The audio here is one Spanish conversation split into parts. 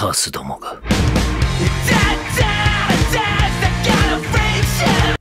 カースどもが。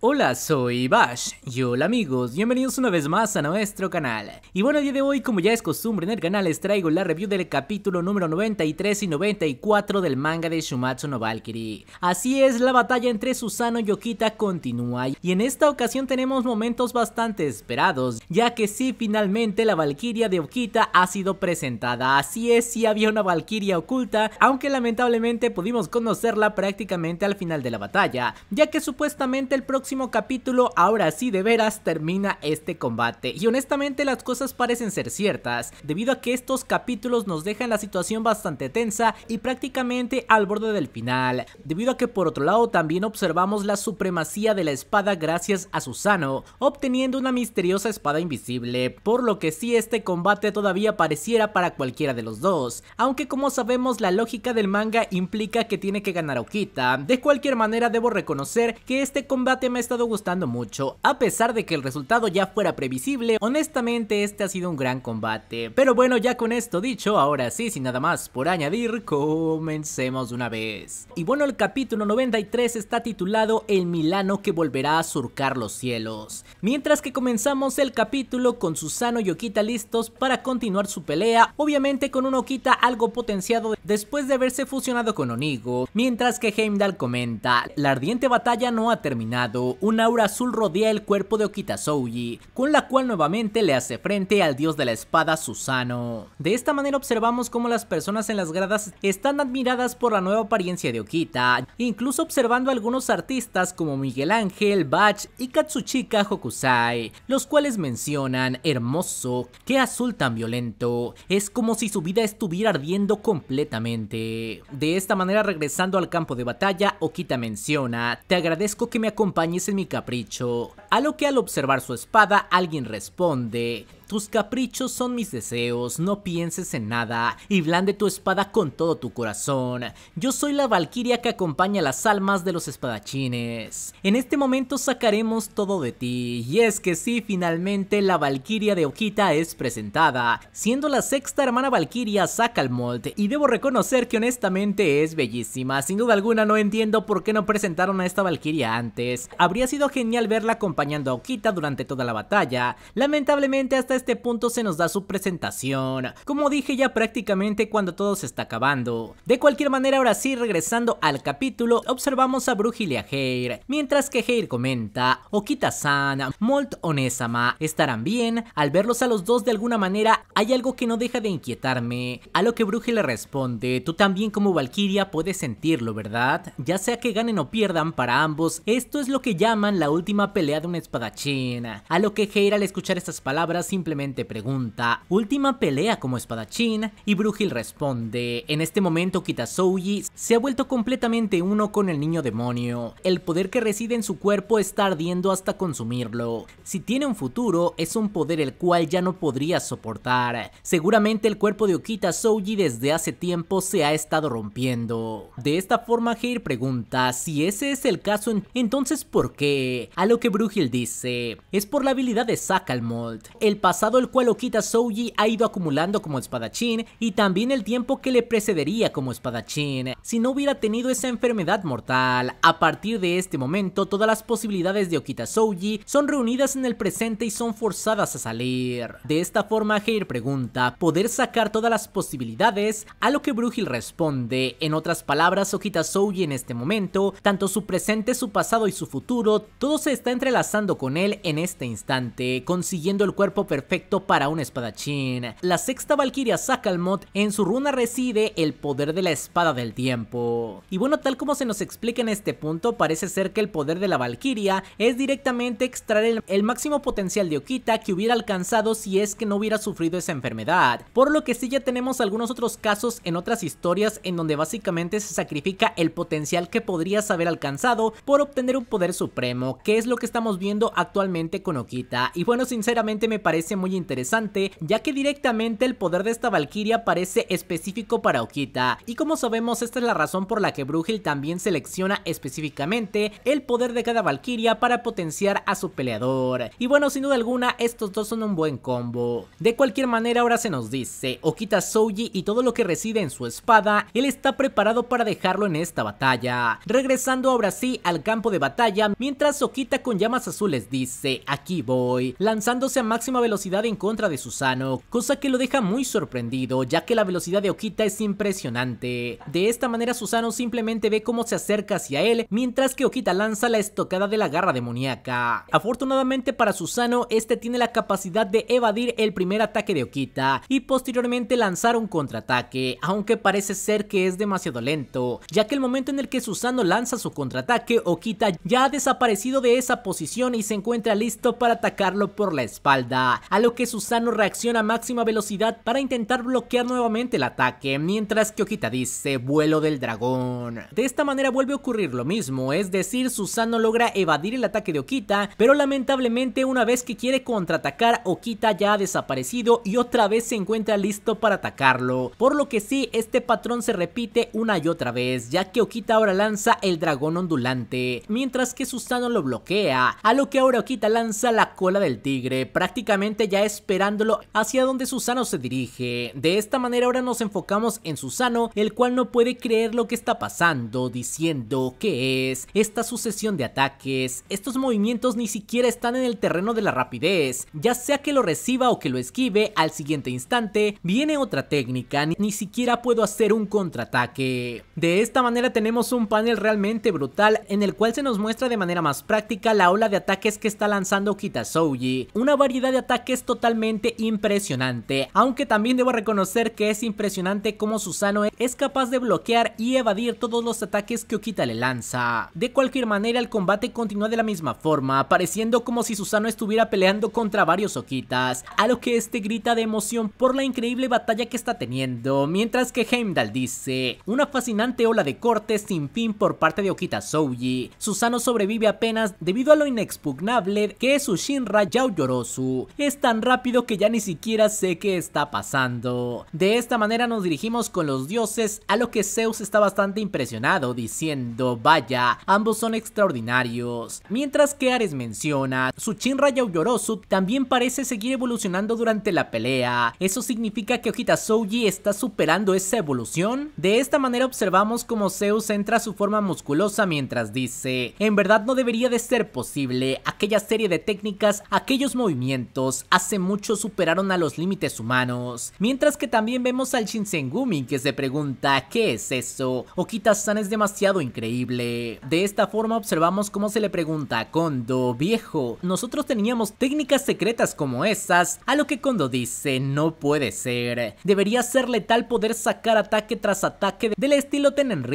Hola, soy Bash y hola amigos, bienvenidos una vez más a nuestro canal. Y bueno, el día de hoy, como ya es costumbre en el canal, les traigo la review del capítulo número 93 y 94 del manga de Shumatsu no Valkyrie. Así es, la batalla entre Susano y Okita continúa y en esta ocasión tenemos momentos bastante esperados, ya que sí, finalmente la Valkyria de Okita ha sido presentada. Así es, sí había una Valkyria oculta, aunque lamentablemente pudimos conocerla prácticamente al final de la batalla, ya que supuestamente el próximo capítulo, ahora sí de veras, termina este combate. Y honestamente las cosas parecen ser ciertas, debido a que estos capítulos nos dejan la situación bastante tensa y prácticamente al borde del final. Debido a que por otro lado también observamos la supremacía de la espada gracias a Susano, obteniendo una misteriosa espada invisible, por lo que sí este combate todavía pareciera para cualquiera de los dos, aunque como sabemos la lógica del manga implica que tiene que ganar Okita. De cualquier manera debo reconocer que este combate me estado gustando mucho, a pesar de que el resultado ya fuera previsible, honestamente este ha sido un gran combate. Pero bueno, ya con esto dicho, ahora sí, sin nada más por añadir, comencemos una vez. Y bueno, el capítulo 93 está titulado El Milano que volverá a surcar los cielos. Mientras que comenzamos el capítulo con Susano y Okita listos para continuar su pelea, obviamente con un Okita algo potenciado después de haberse fusionado con Onigo, mientras que Heimdall comenta, la ardiente batalla no ha terminado, un aura azul rodea el cuerpo de Okita Soji, con la cual nuevamente le hace frente al dios de la espada Susano. De esta manera observamos cómo las personas en las gradas están admiradas por la nueva apariencia de Okita, incluso observando a algunos artistas como Miguel Ángel, Bach y Katsuchika Hokusai, los cuales mencionan, hermoso, qué azul tan violento, es como si su vida estuviera ardiendo completamente de esta manera, regresando al campo de batalla, Okita menciona, te agradezco que me acompañes en mi capricho a lo que al observar su espada alguien responde, tus caprichos son mis deseos, no pienses en nada y blande tu espada con todo tu corazón. Yo soy la valquiria que acompaña las almas de los espadachines. En este momento sacaremos todo de ti. Y es que sí, finalmente la valquiria de Okita es presentada. Siendo la sexta hermana valquiria molde, y debo reconocer que honestamente es bellísima. Sin duda alguna no entiendo por qué no presentaron a esta valquiria antes. Habría sido genial verla con acompañando a Okita durante toda la batalla. Lamentablemente hasta este punto se nos da su presentación, como dije ya prácticamente cuando todo se está acabando. De cualquier manera ahora sí regresando al capítulo observamos a Brujil y a Heir, mientras que Heir comenta, Okita-san, Molt Onesama, estarán bien, al verlos a los dos de alguna manera hay algo que no deja de inquietarme, a lo que Brujil le responde, tú también como Valkyria puedes sentirlo, ¿verdad? Ya sea que ganen o pierdan para ambos, esto es lo que llaman la última pelea de un espadachín. A lo que Heir al escuchar estas palabras simplemente pregunta, última pelea como espadachín, y Brugil responde, en este momento Souji se ha vuelto completamente uno con el niño demonio, el poder que reside en su cuerpo está ardiendo hasta consumirlo, si tiene un futuro es un poder el cual ya no podría soportar, seguramente el cuerpo de Okita Souji desde hace tiempo se ha estado rompiendo. De esta forma Heir pregunta, si ese es el caso entonces ¿por qué? A lo que Brugil dice, es por la habilidad de Sakalmold, el pasado el cual Okita Souji ha ido acumulando como espadachín y también el tiempo que le precedería como espadachín, si no hubiera tenido esa enfermedad mortal. A partir de este momento, todas las posibilidades de Okita Souji son reunidas en el presente y son forzadas a salir. De esta forma, Heir pregunta, ¿poder sacar todas las posibilidades? A lo que Brugil responde, en otras palabras, Okita Souji en este momento, tanto su presente, su pasado y su futuro, todo se está entre las con él en este instante, consiguiendo el cuerpo perfecto para un espadachín. La sexta Valkyria mod, en su runa reside el poder de la espada del tiempo. Y bueno, tal como se nos explica en este punto, parece ser que el poder de la Valquiria es directamente extraer el, máximo potencial de Okita que hubiera alcanzado si es que no hubiera sufrido esa enfermedad. Por lo que sí ya tenemos algunos otros casos en otras historias en donde básicamente se sacrifica el potencial que podrías haber alcanzado por obtener un poder supremo, que es lo que estamos viendo actualmente con Okita. Y bueno, sinceramente me parece muy interesante, ya que directamente el poder de esta Valkyria parece específico para Okita. Y como sabemos, esta es la razón por la que Brugil también selecciona específicamente el poder de cada Valkyria para potenciar a su peleador. Y bueno, sin duda alguna, estos dos son un buen combo. De cualquier manera, ahora se nos dice, Okita Soji y todo lo que reside en su espada, él está preparado para dejarlo en esta batalla. Regresando ahora sí al campo de batalla, mientras Okita con llamas azules dice, aquí voy, lanzándose a máxima velocidad en contra de Susano, cosa que lo deja muy sorprendido ya que la velocidad de Okita es impresionante. De esta manera Susano simplemente ve cómo se acerca hacia él mientras que Okita lanza la estocada de la garra demoníaca. Afortunadamente para Susano, este tiene la capacidad de evadir el primer ataque de Okita y posteriormente lanzar un contraataque, aunque parece ser que es demasiado lento, ya que el momento en el que Susano lanza su contraataque, Okita ya ha desaparecido de esa posición y se encuentra listo para atacarlo por la espalda, a lo que Susano reacciona a máxima velocidad para intentar bloquear nuevamente el ataque, mientras que Okita dice vuelo del dragón. De esta manera vuelve a ocurrir lo mismo, es decir, Susano logra evadir el ataque de Okita, pero lamentablemente una vez que quiere contraatacar, Okita ya ha desaparecido y otra vez se encuentra listo para atacarlo, por lo que sí, este patrón se repite una y otra vez, ya que Okita ahora lanza el dragón ondulante, mientras que Susano lo bloquea, a lo que ahora quita lanza la cola del tigre, prácticamente ya esperándolo hacia donde Susano se dirige. De esta manera ahora nos enfocamos en Susano, el cual no puede creer lo que está pasando, diciendo que es esta sucesión de ataques. Estos movimientos ni siquiera están en el terreno de la rapidez, ya sea que lo reciba o que lo esquive, al siguiente instante viene otra técnica, ni, ni siquiera puedo hacer un contraataque. De esta manera tenemos un panel realmente brutal en el cual se nos muestra de manera más práctica la ola de ataques que está lanzando Okita Souji Una variedad de ataques totalmente impresionante, aunque también debo reconocer que es impresionante cómo Susano es capaz de bloquear y evadir todos los ataques que Okita le lanza. De cualquier manera el combate continúa de la misma forma, pareciendo como si Susano estuviera peleando contra varios Okitas, a lo que este grita de emoción por la increíble batalla que está teniendo, mientras que Heimdall dice, una fascinante ola de cortes sin fin por parte de Okita Souji. Susano sobrevive apenas debido a lo inexpugnable que es Shinra Yaoyorosu. Es tan rápido que ya ni siquiera sé qué está pasando. De esta manera nos dirigimos con los dioses, a lo que Zeus está bastante impresionado, diciendo, vaya, ambos son extraordinarios. Mientras que Ares menciona, su Shinra Yorosu también parece seguir evolucionando durante la pelea. ¿Eso significa que Souji está superando esa evolución? De esta manera observamos como Zeus entra a su forma musculosa mientras dice, en verdad no debería de ser posible aquella serie de técnicas, aquellos movimientos, hace mucho superaron a los límites humanos. Mientras que también vemos al Shinsengumi que se pregunta ¿qué es eso? Okita-san es demasiado increíble. De esta forma observamos cómo se le pregunta a Kondo, viejo, nosotros teníamos técnicas secretas como esas, a lo que Kondo dice, no puede ser. Debería ser letal poder sacar ataque tras ataque del estilo Tenen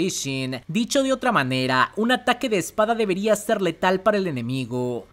Dicho de otra manera, un ataque de espada debería ser letal para el enemigo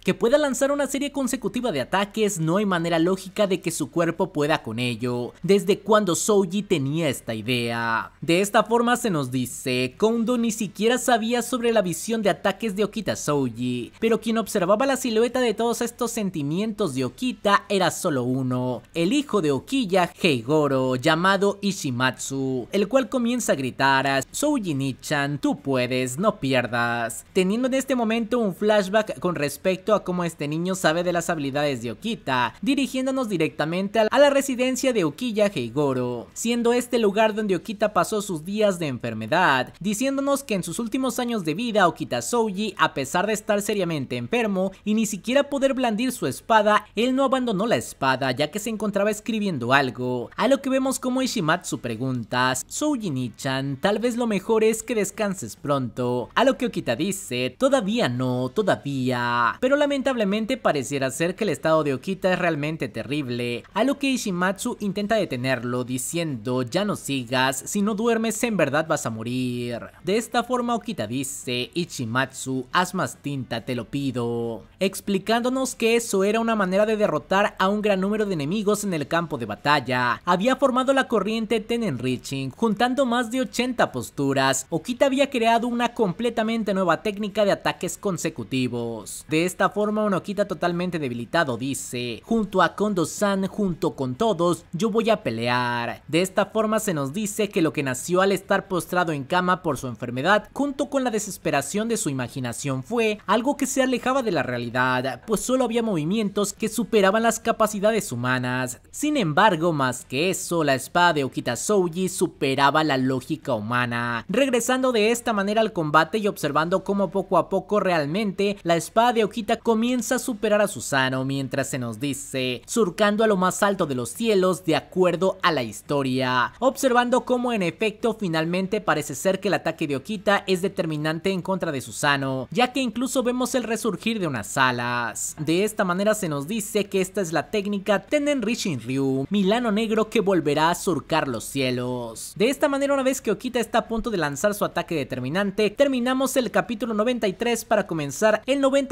que pueda lanzar una serie consecutiva de ataques, no hay manera lógica de que su cuerpo pueda con ello, desde cuando Soji tenía esta idea. De esta forma se nos dice, Kondo ni siquiera sabía sobre la visión de ataques de Okita Soji pero quien observaba la silueta de todos estos sentimientos de Okita era solo uno, el hijo de Okiya Heigoro, llamado Ishimatsu, el cual comienza a gritar, a... Soji Nichan, tú puedes, no pierdas, teniendo en este momento un flashback con respecto a cómo este niño sabe de las habilidades de Okita, dirigiéndonos directamente a la residencia de Ukiya Heigoro, siendo este lugar donde Okita pasó sus días de enfermedad, diciéndonos que en sus últimos años de vida Okita Souji, a pesar de estar seriamente enfermo y ni siquiera poder blandir su espada, él no abandonó la espada ya que se encontraba escribiendo algo, a lo que vemos como Ishimatsu pregunta, Souji Nichan, tal vez lo mejor es que descanses pronto, a lo que Okita dice, todavía no, todavía, pero lamentablemente pareciera ser que el estado de Okita es realmente terrible, a lo que Ishimatsu intenta detenerlo diciendo ya no sigas, si no duermes en verdad vas a morir. De esta forma Okita dice, Ichimatsu, haz más tinta, te lo pido, explicándonos que eso era una manera de derrotar a un gran número de enemigos en el campo de batalla. Había formado la corriente enriching juntando más de 80 posturas, Okita había creado una completamente nueva técnica de ataques consecutivos. De esta forma un Okita totalmente debilitado dice, junto a Kondo-san, junto con todos, yo voy a pelear. De esta forma se nos dice que lo que nació al estar postrado en cama por su enfermedad, junto con la desesperación de su imaginación fue algo que se alejaba de la realidad, pues solo había movimientos que superaban las capacidades humanas. Sin embargo, más que eso, la espada de Okita Souji superaba la lógica humana, regresando de esta manera al combate y observando cómo poco a poco realmente la espada de Okita comienza a superar a Susano mientras se nos dice, surcando a lo más alto de los cielos de acuerdo a la historia, observando cómo en efecto finalmente parece ser que el ataque de Okita es determinante en contra de Susano, ya que incluso vemos el resurgir de unas alas. De esta manera se nos dice que esta es la técnica Tenen Rishin Ryu, Milano Negro que volverá a surcar los cielos. De esta manera una vez que Okita está a punto de lanzar su ataque determinante, terminamos el capítulo 93 para comenzar el 90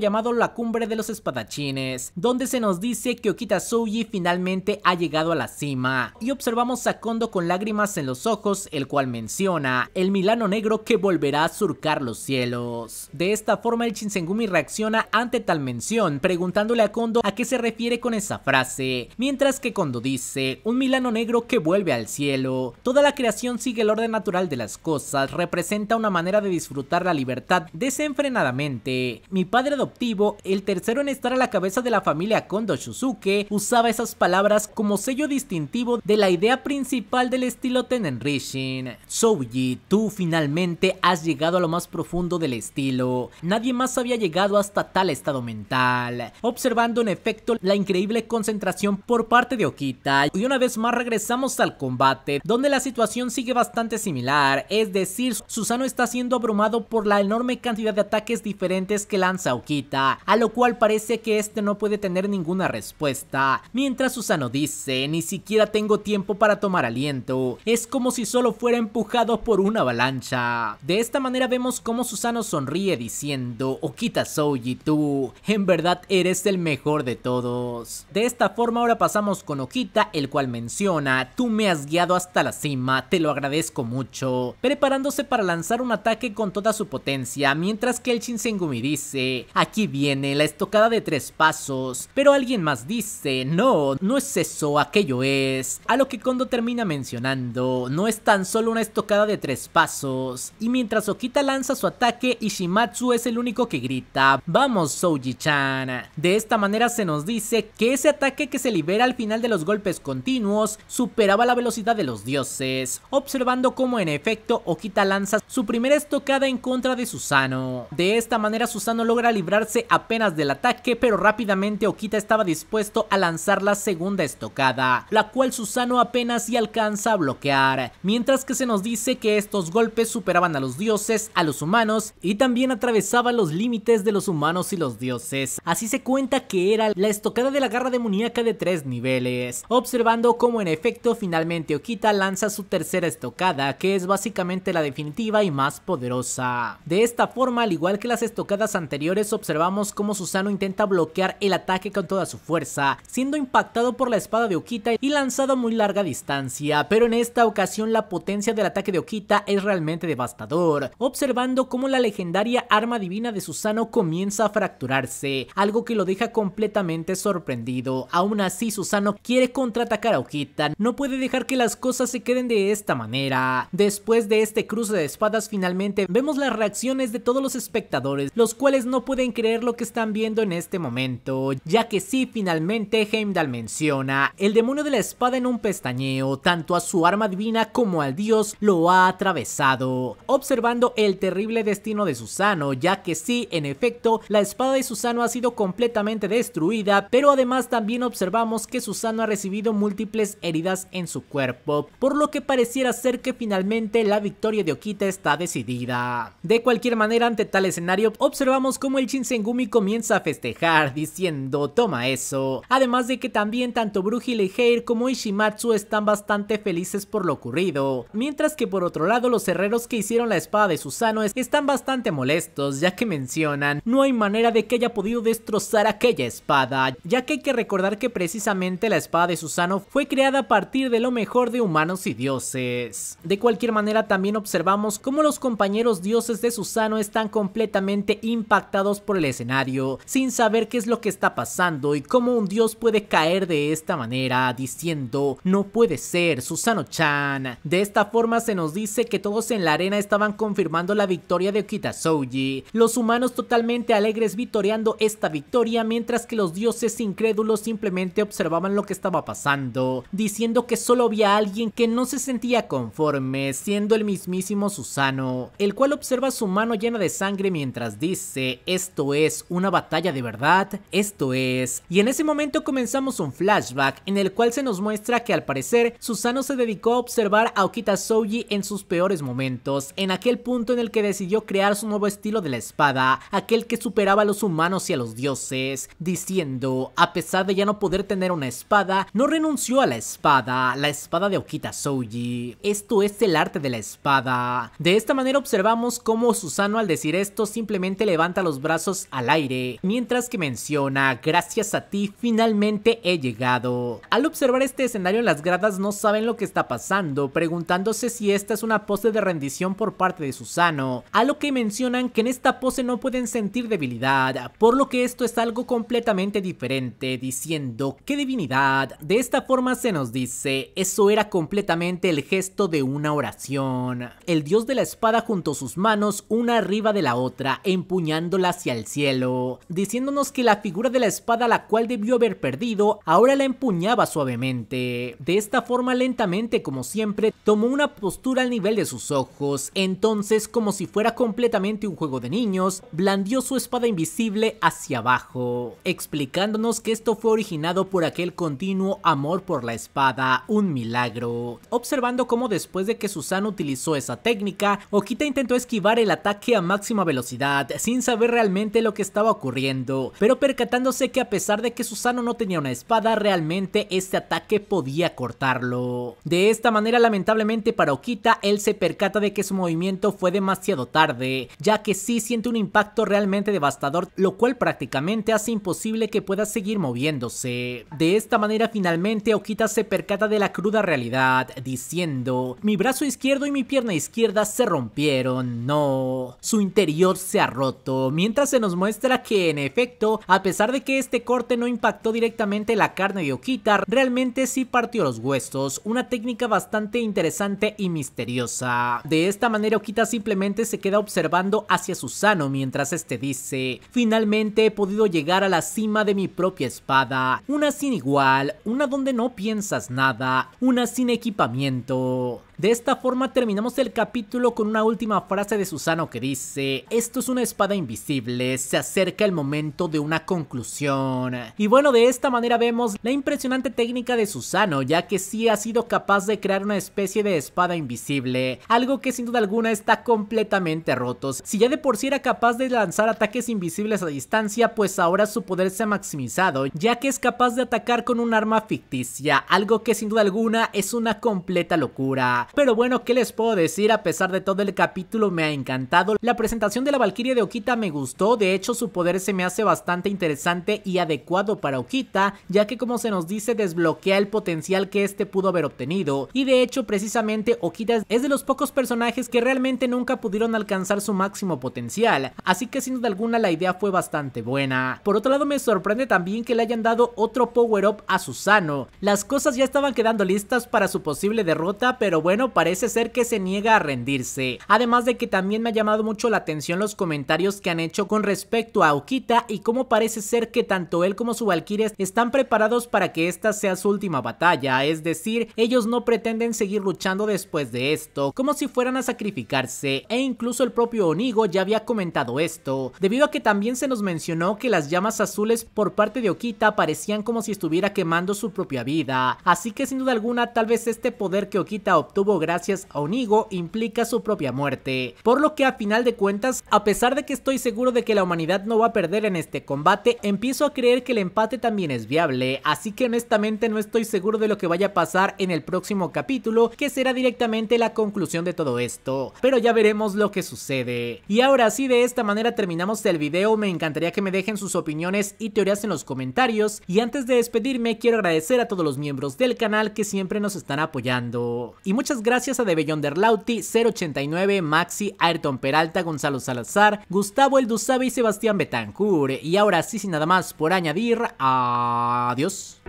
llamado La Cumbre de los Espadachines, donde se nos dice que Okita Souji finalmente ha llegado a la cima, y observamos a Kondo con lágrimas en los ojos, el cual menciona el Milano Negro que volverá a surcar los cielos. De esta forma el Shinsengumi reacciona ante tal mención, preguntándole a Kondo a qué se refiere con esa frase, mientras que Kondo dice, un Milano Negro que vuelve al cielo. Toda la creación sigue el orden natural de las cosas, representa una manera de disfrutar la libertad desenfrenadamente, mi padre adoptivo, el tercero en estar a la cabeza de la familia Kondo Shusuke, usaba esas palabras como sello distintivo de la idea principal del estilo Tenen Rishin. Souji, tú finalmente has llegado a lo más profundo del estilo. Nadie más había llegado hasta tal estado mental. Observando en efecto la increíble concentración por parte de Okita y una vez más regresamos al combate, donde la situación sigue bastante similar, es decir, Susano está siendo abrumado por la enorme cantidad de ataques diferentes que la lanza a Okita, a lo cual parece que este no puede tener ninguna respuesta. Mientras Susano dice, ni siquiera tengo tiempo para tomar aliento, es como si solo fuera empujado por una avalancha. De esta manera vemos como Susano sonríe diciendo, Okita Soji, tú, en verdad eres el mejor de todos. De esta forma ahora pasamos con Okita, el cual menciona, tú me has guiado hasta la cima, te lo agradezco mucho, preparándose para lanzar un ataque con toda su potencia, mientras que el Shinsengumi dice, aquí viene la estocada de tres pasos, pero alguien más dice, no, no es eso, aquello es. A lo que Kondo termina mencionando, no es tan solo una estocada de tres pasos, y mientras Okita lanza su ataque, Ishimatsu es el único que grita, vamos Souji-chan. De esta manera se nos dice que ese ataque que se libera al final de los golpes continuos superaba la velocidad de los dioses, observando cómo en efecto Okita lanza su primera estocada en contra de Susano. De esta manera Susano logra librarse apenas del ataque, pero rápidamente Okita estaba dispuesto a lanzar la segunda estocada, la cual Susano apenas y alcanza a bloquear, mientras que se nos dice que estos golpes superaban a los dioses, a los humanos y también atravesaban los límites de los humanos y los dioses. Así se cuenta que era la estocada de la garra demoníaca de tres niveles, observando cómo en efecto finalmente Okita lanza su tercera estocada, que es básicamente la definitiva y más poderosa. De esta forma, al igual que las estocadas anteriores, observamos cómo Susano intenta bloquear el ataque con toda su fuerza, siendo impactado por la espada de Okita y lanzado a muy larga distancia, pero en esta ocasión la potencia del ataque de Okita es realmente devastador, observando cómo la legendaria arma divina de Susano comienza a fracturarse, algo que lo deja completamente sorprendido. Aún así, Susano quiere contraatacar a Okita, no puede dejar que las cosas se queden de esta manera. Después de este cruce de espadas finalmente vemos las reacciones de todos los espectadores, los cuales no pueden creer lo que están viendo en este momento, ya que si finalmente Heimdall menciona, el demonio de la espada en un pestañeo, tanto a su arma divina como al dios lo ha atravesado, observando el terrible destino de Susano, ya que si en efecto, la espada de Susano ha sido completamente destruida, pero además también observamos que Susano ha recibido múltiples heridas en su cuerpo, por lo que pareciera ser que finalmente la victoria de Okita está decidida. De cualquier manera, ante tal escenario, observamos como el Shinsengumi comienza a festejar diciendo toma eso. Además de que también tanto Bruji Heir como Ishimatsu están bastante felices por lo ocurrido. Mientras que por otro lado los herreros que hicieron la espada de Susano están bastante molestos ya que mencionan no hay manera de que haya podido destrozar aquella espada ya que hay que recordar que precisamente la espada de Susano fue creada a partir de lo mejor de humanos y dioses. De cualquier manera también observamos cómo los compañeros dioses de Susano están completamente impactados impactados por el escenario, sin saber qué es lo que está pasando y cómo un dios puede caer de esta manera, diciendo, no puede ser, Susano-chan. De esta forma se nos dice que todos en la arena estaban confirmando la victoria de Soji, los humanos totalmente alegres vitoreando esta victoria, mientras que los dioses incrédulos simplemente observaban lo que estaba pasando, diciendo que solo había alguien que no se sentía conforme, siendo el mismísimo Susano, el cual observa su mano llena de sangre mientras dice, esto es una batalla de verdad, esto es. Y en ese momento comenzamos un flashback en el cual se nos muestra que al parecer Susano se dedicó a observar a Okita Soji en sus peores momentos, en aquel punto en el que decidió crear su nuevo estilo de la espada, aquel que superaba a los humanos y a los dioses, diciendo, a pesar de ya no poder tener una espada, no renunció a la espada, la espada de Okita Soji Esto es el arte de la espada. De esta manera observamos cómo Susano al decir esto simplemente levanta los brazos al aire, mientras que menciona, gracias a ti finalmente he llegado. Al observar este escenario las gradas no saben lo que está pasando, preguntándose si esta es una pose de rendición por parte de Susano, a lo que mencionan que en esta pose no pueden sentir debilidad, por lo que esto es algo completamente diferente, diciendo, qué divinidad, de esta forma se nos dice, eso era completamente el gesto de una oración. El dios de la espada junto sus manos una arriba de la otra, empuñando hacia el cielo, diciéndonos que la figura de la espada la cual debió haber perdido, ahora la empuñaba suavemente. De esta forma lentamente como siempre, tomó una postura al nivel de sus ojos, entonces como si fuera completamente un juego de niños, blandió su espada invisible hacia abajo, explicándonos que esto fue originado por aquel continuo amor por la espada, un milagro. Observando cómo después de que Susana utilizó esa técnica, Okita intentó esquivar el ataque a máxima velocidad sin saber ver realmente lo que estaba ocurriendo, pero percatándose que a pesar de que Susano no tenía una espada, realmente este ataque podía cortarlo. De esta manera, lamentablemente para Okita, él se percata de que su movimiento fue demasiado tarde, ya que sí siente un impacto realmente devastador, lo cual prácticamente hace imposible que pueda seguir moviéndose. De esta manera, finalmente, Okita se percata de la cruda realidad, diciendo, mi brazo izquierdo y mi pierna izquierda se rompieron, no, su interior se ha roto mientras se nos muestra que en efecto, a pesar de que este corte no impactó directamente la carne de Okitar, realmente sí partió los huesos, una técnica bastante interesante y misteriosa. De esta manera Okita simplemente se queda observando hacia Susano mientras este dice, finalmente he podido llegar a la cima de mi propia espada, una sin igual, una donde no piensas nada, una sin equipamiento. De esta forma terminamos el capítulo con una última frase de Susano que dice, esto es una espada invisible, se acerca el momento de una conclusión. Y bueno, de esta manera vemos la impresionante técnica de Susano, ya que sí ha sido capaz de crear una especie de espada invisible, algo que sin duda alguna está completamente roto. Si ya de por sí era capaz de lanzar ataques invisibles a distancia, pues ahora su poder se ha maximizado, ya que es capaz de atacar con un arma ficticia, algo que sin duda alguna es una completa locura. Pero bueno, ¿qué les puedo decir? A pesar de todo el capítulo me ha encantado. La presentación de la Valkyrie de Okita me gustó, de hecho su poder se me hace bastante interesante y adecuado para Okita, ya que como se nos dice desbloquea el potencial que este pudo haber obtenido. Y de hecho precisamente Okita es de los pocos personajes que realmente nunca pudieron alcanzar su máximo potencial, así que sin duda alguna la idea fue bastante buena. Por otro lado me sorprende también que le hayan dado otro power up a Susano. Las cosas ya estaban quedando listas para su posible derrota, pero bueno bueno parece ser que se niega a rendirse. Además de que también me ha llamado mucho la atención los comentarios que han hecho con respecto a Okita y cómo parece ser que tanto él como su Valkyrie están preparados para que esta sea su última batalla, es decir, ellos no pretenden seguir luchando después de esto, como si fueran a sacrificarse, e incluso el propio Onigo ya había comentado esto, debido a que también se nos mencionó que las llamas azules por parte de Okita parecían como si estuviera quemando su propia vida, así que sin duda alguna tal vez este poder que Okita obtuvo gracias a Onigo implica su propia muerte. Por lo que a final de cuentas, a pesar de que estoy seguro de que la humanidad no va a perder en este combate, empiezo a creer que el empate también es viable, así que honestamente no estoy seguro de lo que vaya a pasar en el próximo capítulo, que será directamente la conclusión de todo esto, pero ya veremos lo que sucede. Y ahora sí, de esta manera terminamos el video, me encantaría que me dejen sus opiniones y teorías en los comentarios, y antes de despedirme quiero agradecer a todos los miembros del canal que siempre nos están apoyando. Y muchas gracias a Debellón Derlauti, 089, Maxi, Ayrton Peralta, Gonzalo Salazar, Gustavo Elduzabe y Sebastián Betancourt. Y ahora sí, sin nada más por añadir, adiós.